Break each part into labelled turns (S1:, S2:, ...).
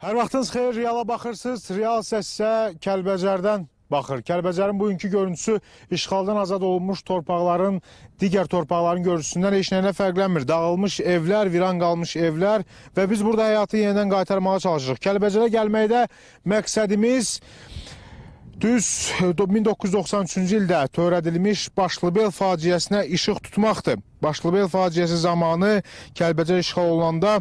S1: Hər vaxtınız xeyir, Reala baxırsınız. Real səsə Kəlbəcərdən baxır. Kəlbəcərin bugünkü görüntüsü işğaldan azad olunmuş torpaqların, digər torpaqların görüntüsündən heç nəyinə fərqlənmir. Dağılmış evlər, viran qalmış evlər və biz burada həyatı yenidən qaytarmağa çalışırıq. Kəlbəcərə gəlməkdə məqsədimiz Düz 1993-cü ildə törədilmiş Başlıbel faciəsinə işıq tutmaqdır. Başlıbel faciəsi zamanı Kəlbəcər işğal olunanda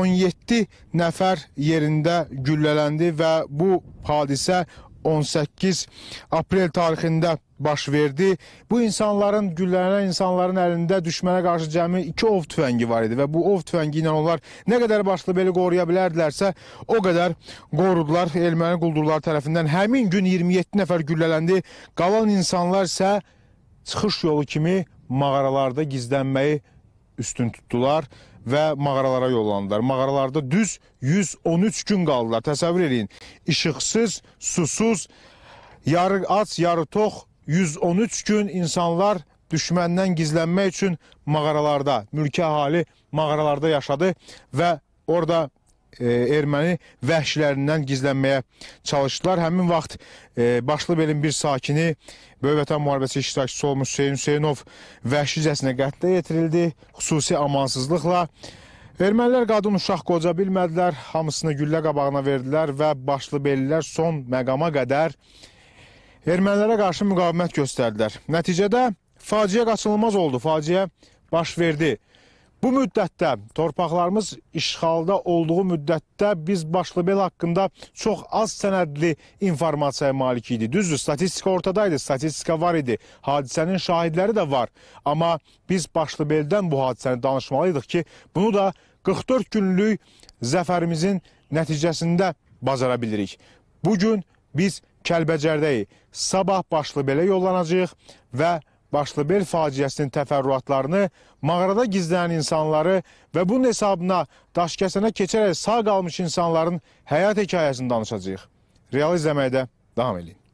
S1: 17 nəfər yerində güllələndi və bu hadisə 18 aprel tarixində baş verdi. Bu insanların, güllənən insanların əlində düşmənə qarşı cəmi iki ov tüfəngi var idi və bu ov tüfəngi ilə onlar nə qədər başlı beli qoruya bilərdilərsə, o qədər qorudular erməni quldurları tərəfindən. Həmin gün 27 nəfər güllələndi, qalan insanlar isə çıxış yolu kimi mağaralarda gizlənməyi üstün tutdular və mağaralara yollandılar. Mağaralarda düz 113 gün qaldılar. Təsəvvür edin, işıqsız, susuz, yarı aç, yarı tox 113 gün insanlar düşməndən gizlənmək üçün mağaralarda, mülki əhali mağaralarda yaşadı və orada E, erməni vəhşilərindən gizlənməyə çalışdılar. Həmin vaxt e, Başlıbelin bir sakini, Böyük Vətən Müharibəsi iştirakçısı olmuş Hüseyin Hüseynov vəhşicəsinə qətlə yetirildi, xüsusi amansızlıqla. Ermənilər qadın uşaq qoca bilmədilər, hamısını güllə qabağına verdilər və Başlıbelilər son məqama qədər ermənilərə qarşı müqavimət göstərdilər. Nəticədə faciə qaçılmaz oldu, faciə baş verdi. Bu müddətdə torpaqlarımız işğalda olduğu müddətdə biz başlıbel haqqında çox az sənədli informasiyaya malik idi. Düzdür, statistika ortadaydı, statistika var idi. Hadisənin şahidləri də var. Amma biz başlıbeldən bu hadisəni danışmalıydıq ki, bunu da 44 günlük zəfərimizin nəticəsində bacara bilirik. Bu gün biz Kəlbəcərdəyik. Sabah başlıbelə yollanacağıq və Başlıbel faciəsinin təfərrüatlarını, mağarada gizlənən insanları və bunun hesabına daşkəsənə keçərək sağ qalmış insanların həyat hekayəsini danışacağıq. Real izləməyə də davam edin.